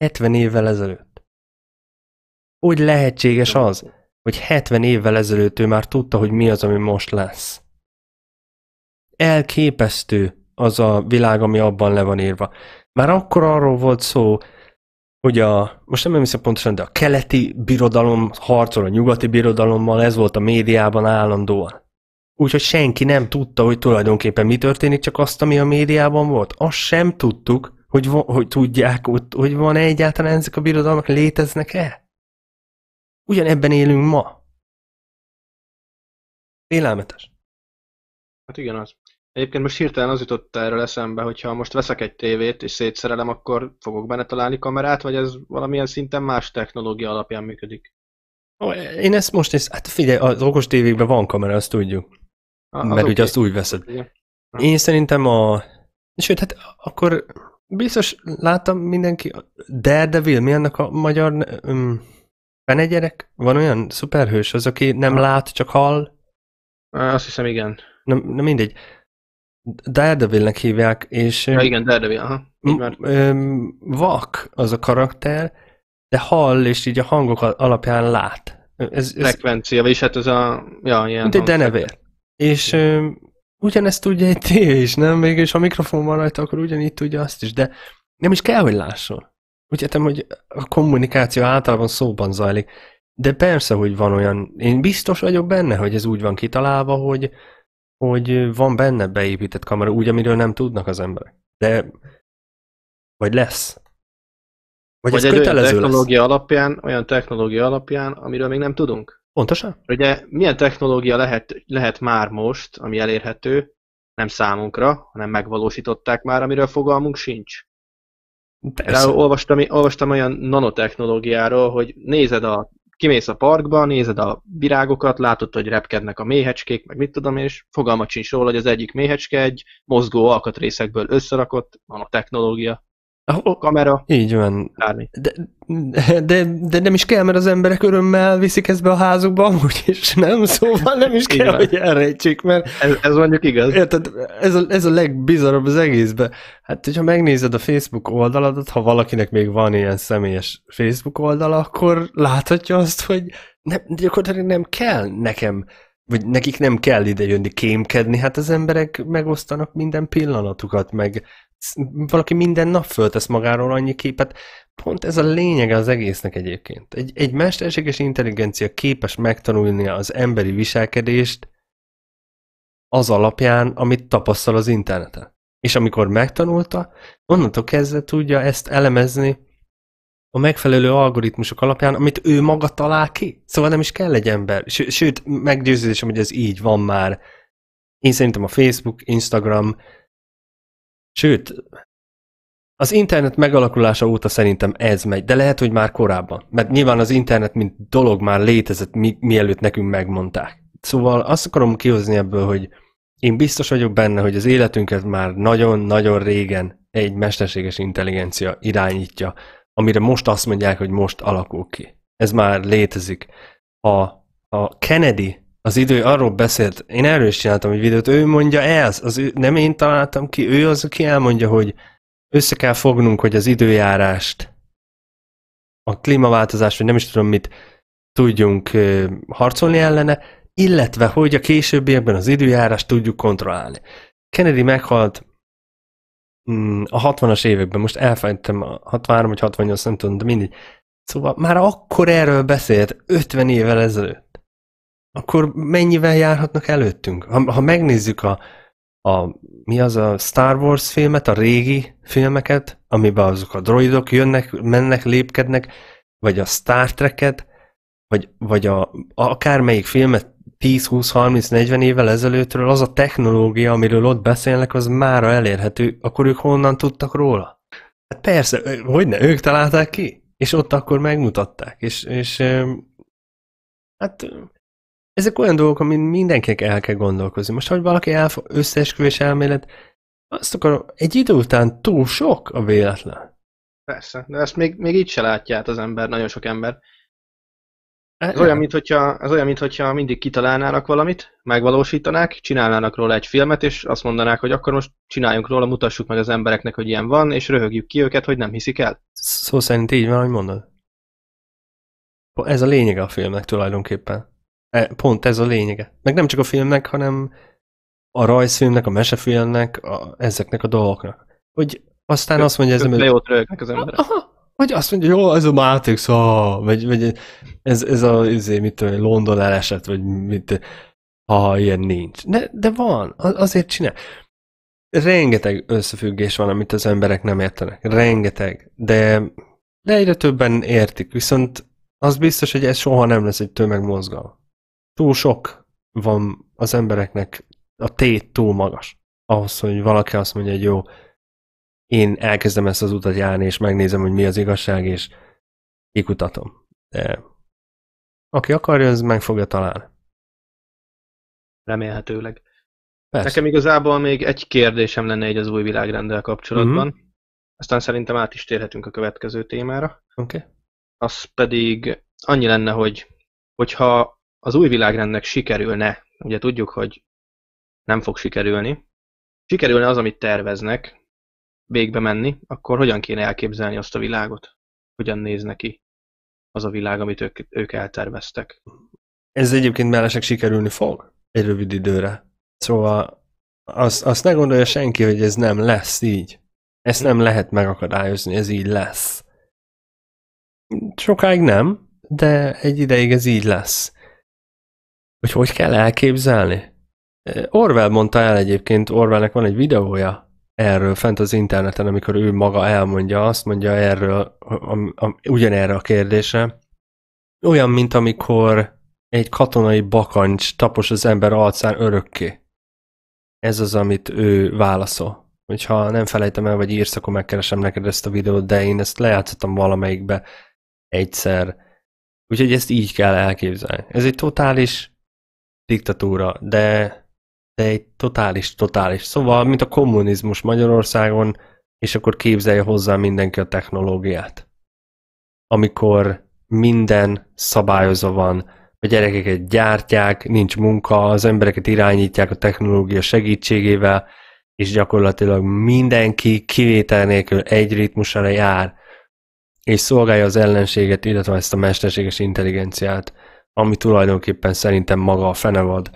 70 évvel ezelőtt. Úgy lehetséges az, hogy 70 évvel ezelőtt ő már tudta, hogy mi az, ami most lesz. Elképesztő az a világ, ami abban le van írva. Már akkor arról volt szó, hogy a, most nem emlékszem pontosan, de a keleti birodalom harcol a nyugati birodalommal, ez volt a médiában állandóan. Úgyhogy senki nem tudta, hogy tulajdonképpen mi történik, csak azt, ami a médiában volt. Azt sem tudtuk, hogy, hogy tudják, hogy van-e egyáltalán ezek a birodalmak, léteznek-e? Ugyanebben élünk ma. Félelmetes. Hát igen, az. Egyébként most hirtelen az jutott erről eszembe, hogy ha most veszek egy tévét és szétszerelem, akkor fogok benne találni kamerát, vagy ez valamilyen szinten más technológia alapján működik? Én ezt most, is, hát figyelj, az okos tévékben van kamera, azt tudjuk. Az mert okay. ugye azt úgy veszed. Én szerintem a... Sőt, hát akkor biztos láttam mindenki Daredevil, mi annak a magyar um, gyerek? Van olyan szuperhős az, aki nem ha. lát, csak hall? Azt hiszem, igen. Na, na mindegy. Daredevilnek hívják, és... Ja, igen, Daredevil, aha. Um, vak az a karakter, de hall, és így a hangok alapján lát. Ez, ez... Frekvencia, vagyis hát ez a... Ja, ilyen Mint egy denevér. És ö, ugyanezt tudja egy ti is, nem? Mégis a mikrofon van rajta, akkor ugyanígy tudja azt is, de nem is kell, hogy lásson. Úgy értem, hogy a kommunikáció általában szóban zajlik. De persze, hogy van olyan, én biztos vagyok benne, hogy ez úgy van kitalálva, hogy, hogy van benne beépített kamera, úgy, amiről nem tudnak az emberek. De, vagy lesz. Vagy, vagy ez egy kötelező olyan technológia lesz. alapján, olyan technológia alapján, amiről még nem tudunk. Pontosan? Ugye milyen technológia lehet, lehet már most, ami elérhető, nem számunkra, hanem megvalósították már, amiről fogalmunk sincs. Persze. olvastam, olvastam olyan nanotechnológiáról, hogy nézed a, kimész a parkba, nézed a virágokat, látod, hogy repkednek a méhecskék, meg mit tudom, és fogalmat sincs róla, hogy az egyik méhecske egy mozgó alkatrészekből összerakott nanotechnológia. A kamera. Így van. De, de, de nem is kell, mert az emberek örömmel viszik ezt be a házukba, amúgy is nem, szóval nem is kell, hogy elrejtsék, mert... Ez, ez mondjuk igaz. Érted, ez a, ez a legbizarabb az egészben. Hát, hogyha megnézed a Facebook oldaladat, ha valakinek még van ilyen személyes Facebook oldala, akkor láthatja azt, hogy nem, gyakorlatilag nem kell nekem vagy nekik nem kell idejönni kémkedni, hát az emberek megosztanak minden pillanatukat, meg valaki minden nap föltesz magáról annyi képet, hát pont ez a lényege az egésznek egyébként. Egy, egy mesterséges intelligencia képes megtanulni az emberi viselkedést az alapján, amit tapasztal az interneten. És amikor megtanulta, onnantól kezdve tudja ezt elemezni a megfelelő algoritmusok alapján, amit ő maga talál ki. Szóval nem is kell egy ember. Sőt, meggyőződésem, hogy ez így van már. Én szerintem a Facebook, Instagram, Sőt, az internet megalakulása óta szerintem ez megy, de lehet, hogy már korábban. Mert nyilván az internet, mint dolog már létezett, mi, mielőtt nekünk megmondták. Szóval azt akarom kihozni ebből, hogy én biztos vagyok benne, hogy az életünket már nagyon-nagyon régen egy mesterséges intelligencia irányítja, amire most azt mondják, hogy most alakul ki. Ez már létezik. A, a Kennedy az idő arról beszélt, én erről is csináltam egy videót, ő mondja ez, az ő, nem én találtam ki, ő az, aki elmondja, hogy össze kell fognunk, hogy az időjárást, a klímaváltozást, vagy nem is tudom mit, tudjunk harcolni ellene, illetve hogy a későbbiekben az időjárást tudjuk kontrollálni. Kennedy meghalt mm, a 60-as években, most a 63 vagy 68, nem tudom, de mindig. Szóval már akkor erről beszélt, 50 évvel ezelőtt akkor mennyivel járhatnak előttünk? Ha, ha megnézzük a, a, mi az a Star Wars filmet, a régi filmeket, amiben azok a droidok jönnek, mennek, lépkednek, vagy a Star Trek-et, vagy, vagy a, akármelyik filmet 10, 20, 30, 40 évvel ezelőttről, az a technológia, amiről ott beszélnek, az mára elérhető, akkor ők honnan tudtak róla? Hát persze, hogy ne, ők találták ki, és ott akkor megmutatták, és, és hát ezek olyan dolgok, amin mindenkinek el kell gondolkozni. Most, hogy valaki elfog, összeesküvés elmélet, azt akarom, egy idő után túl sok a véletlen. Persze, de ezt még, még így se látja át az ember, nagyon sok ember. E, ez olyan, mint hogyha, ez olyan, mint hogyha mindig kitalálnának valamit, megvalósítanák, csinálnának róla egy filmet, és azt mondanák, hogy akkor most csináljunk róla, mutassuk meg az embereknek, hogy ilyen van, és röhögjük ki őket, hogy nem hiszik el. Szó szerint így van, hogy mondod. Ez a lényeg a filmnek tulajdonképpen. E, pont ez a lényege. Meg nem csak a filmnek, hanem a rajzfilmnek, a mesefilmnek, a, ezeknek a dolgoknak. Hogy aztán azt mondja ez ember... Leót rögnek az ember. vagy azt mondja, jó, ez a Matrix, ah, vagy, vagy ez, ez a, izé, mit tudom, London elesett, vagy mit, ha ilyen nincs. De, de van, azért csinál. Rengeteg összefüggés van, amit az emberek nem értenek. Rengeteg. De, de egyre többen értik. Viszont az biztos, hogy ez soha nem lesz egy tömegmozgalom túl sok van az embereknek, a tét túl magas. Ahhoz, hogy valaki azt mondja, hogy jó, én elkezdem ezt az utat járni, és megnézem, hogy mi az igazság, és kikutatom. De aki akarja, az meg fogja találni. Remélhetőleg. Persze. Nekem igazából még egy kérdésem lenne egy az új világrendel kapcsolatban. Mm-hmm. Aztán szerintem át is térhetünk a következő témára. Oké. Okay. Az pedig annyi lenne, hogy hogyha az új világrendnek sikerülne, ugye tudjuk, hogy nem fog sikerülni, sikerülne az, amit terveznek, végbe menni, akkor hogyan kéne elképzelni azt a világot? Hogyan néz neki az a világ, amit ők, ők elterveztek? Ez egyébként mellesleg sikerülni fog egy rövid időre. Szóval azt, azt ne gondolja senki, hogy ez nem lesz így. Ezt nem lehet megakadályozni, ez így lesz. Sokáig nem, de egy ideig ez így lesz hogy hogy kell elképzelni. Orwell mondta el egyébként, Orwellnek van egy videója erről fent az interneten, amikor ő maga elmondja, azt mondja erről, ugyanerre a kérdésre. Olyan, mint amikor egy katonai bakancs tapos az ember alcán örökké. Ez az, amit ő válaszol. Hogyha nem felejtem el, vagy írsz, akkor megkeresem neked ezt a videót, de én ezt lejátszottam valamelyikbe egyszer. Úgyhogy ezt így kell elképzelni. Ez egy totális diktatúra, de, de egy totális, totális. Szóval, mint a kommunizmus Magyarországon, és akkor képzelje hozzá mindenki a technológiát. Amikor minden szabályozva van, a gyerekeket gyártják, nincs munka, az embereket irányítják a technológia segítségével, és gyakorlatilag mindenki kivétel nélkül egy ritmusra jár, és szolgálja az ellenséget, illetve ezt a mesterséges intelligenciát ami tulajdonképpen szerintem maga a fenevad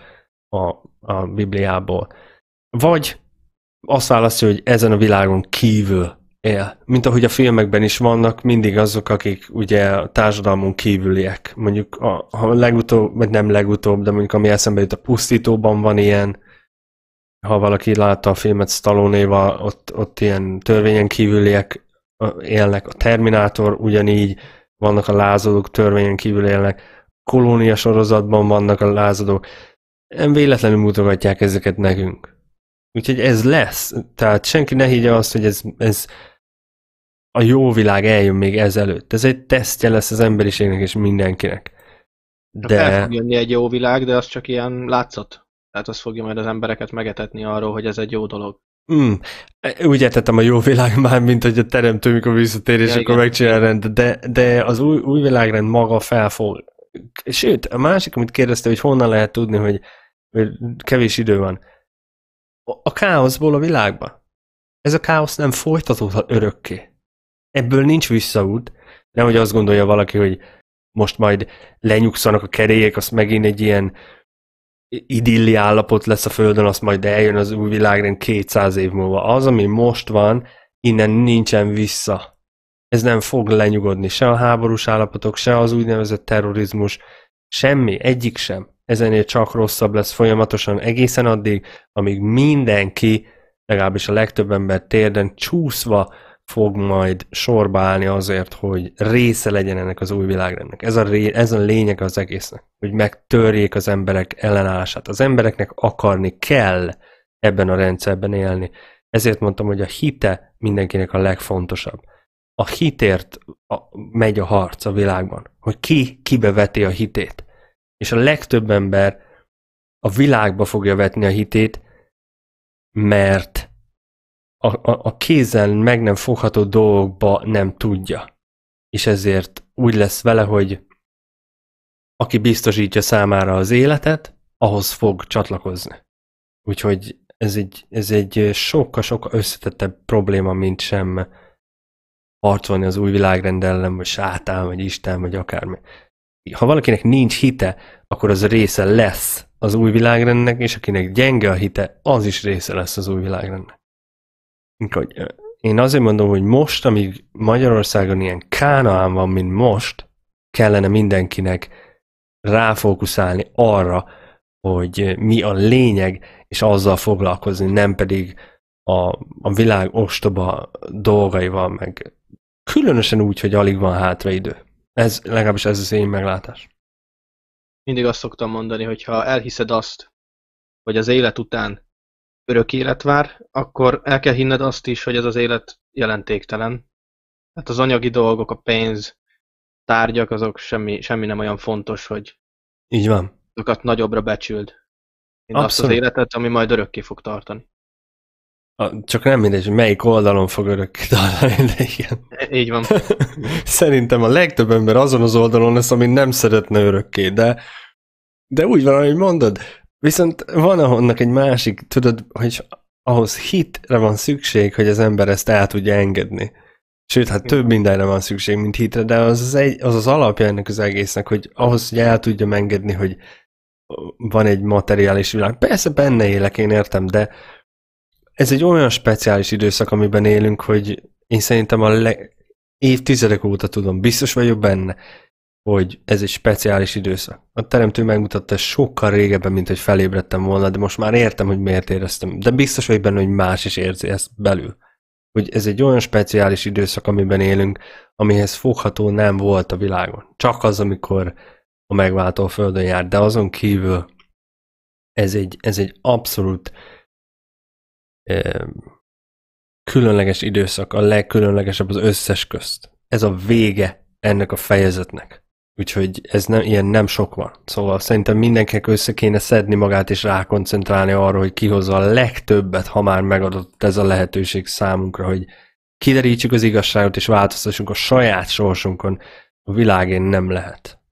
a, a Bibliából. Vagy azt választja, hogy ezen a világon kívül él. Mint ahogy a filmekben is vannak mindig azok, akik ugye a társadalmon kívüliek. Mondjuk a, a legutóbb, vagy nem legutóbb, de mondjuk ami eszembe jut, a pusztítóban van ilyen, ha valaki látta a filmet Stallone-val, ott, ott ilyen törvényen kívüliek élnek. A Terminátor ugyanígy, vannak a lázadók, törvényen kívül élnek kolónia sorozatban vannak a lázadók. Nem véletlenül mutogatják ezeket nekünk. Úgyhogy ez lesz. Tehát senki ne higgye azt, hogy ez, ez a jó világ eljön még ezelőtt. Ez egy tesztje lesz az emberiségnek és mindenkinek. Hát de... El fog jönni egy jó világ, de az csak ilyen látszat. Tehát az fogja majd az embereket megetetni arról, hogy ez egy jó dolog. Mm. Úgy értettem a jó világ már, mint hogy a teremtő, mikor visszatér, és ja, akkor igen. megcsinál rendet, de, de az új, új világrend maga fel fog Sőt, a másik, amit kérdezte, hogy honnan lehet tudni, hogy, hogy kevés idő van. A káoszból a világba. Ez a káosz nem folytatódhat örökké. Ebből nincs visszaút. Nem hogy azt gondolja valaki, hogy most majd lenyugszanak a kerék, azt megint egy ilyen idilli állapot lesz a Földön, azt majd eljön az új világrend 200 év múlva. Az, ami most van, innen nincsen vissza ez nem fog lenyugodni, se a háborús állapotok, se az úgynevezett terrorizmus, semmi, egyik sem. Ezenél csak rosszabb lesz folyamatosan egészen addig, amíg mindenki, legalábbis a legtöbb ember térden csúszva fog majd sorba állni azért, hogy része legyen ennek az új világrendnek. Ez a, ré, ez a lényeg az egésznek, hogy megtörjék az emberek ellenállását. Az embereknek akarni kell ebben a rendszerben élni. Ezért mondtam, hogy a hite mindenkinek a legfontosabb a hitért a, megy a harc a világban, hogy ki kibe veti a hitét. És a legtöbb ember a világba fogja vetni a hitét, mert a, a, a kézen meg nem fogható dolgokba nem tudja. És ezért úgy lesz vele, hogy aki biztosítja számára az életet, ahhoz fog csatlakozni. Úgyhogy ez egy, ez egy sokkal-sokkal összetettebb probléma, mint sem harcolni az új világrend ellen, vagy sátán, vagy Isten, vagy akármi. Ha valakinek nincs hite, akkor az része lesz az új világrendnek, és akinek gyenge a hite, az is része lesz az új világrendnek. Én azért mondom, hogy most, amíg Magyarországon ilyen kánaán van, mint most, kellene mindenkinek ráfókuszálni arra, hogy mi a lényeg, és azzal foglalkozni, nem pedig a, a világ ostoba dolgaival, meg Különösen úgy, hogy alig van hátra idő. Ez, legalábbis ez az én meglátás. Mindig azt szoktam mondani, hogy ha elhiszed azt, hogy az élet után örök élet vár, akkor el kell hinned azt is, hogy ez az élet jelentéktelen. Hát az anyagi dolgok, a pénz, tárgyak, azok semmi, semmi nem olyan fontos, hogy így van. azokat nagyobbra becsüld, mint Abszolút. azt az életet, ami majd örökké fog tartani. A, csak nem mindegy, hogy melyik oldalon fog örök tartani, de igen. E, így van. Szerintem a legtöbb ember azon az oldalon lesz, amit nem szeretne örökké, de, de úgy van, ahogy mondod. Viszont van annak egy másik, tudod, hogy ahhoz hitre van szükség, hogy az ember ezt el tudja engedni. Sőt, hát több mindenre van szükség, mint hitre, de az az, egy, az, az alapja ennek az egésznek, hogy ahhoz, hogy el tudjam engedni, hogy van egy materiális világ. Persze benne élek, én értem, de, ez egy olyan speciális időszak, amiben élünk, hogy én szerintem a le- évtizedek óta tudom, biztos vagyok benne, hogy ez egy speciális időszak. A teremtő megmutatta sokkal régebben, mint hogy felébredtem volna, de most már értem, hogy miért éreztem. De biztos vagyok benne, hogy más is érzi ezt belül. Hogy ez egy olyan speciális időszak, amiben élünk, amihez fogható nem volt a világon. Csak az, amikor a megváltó a földön jár, de azon kívül ez egy, ez egy abszolút uh, különleges időszak, a legkülönlegesebb az összes közt. Ez a vége ennek a fejezetnek. Úgyhogy ez nem, ilyen nem sok van. Szóval szerintem mindenkinek össze kéne szedni magát és rákoncentrálni arra, hogy kihozza a legtöbbet, ha már megadott ez a lehetőség számunkra, hogy kiderítsük az igazságot és változtassunk a saját sorsunkon. A világén nem lehet.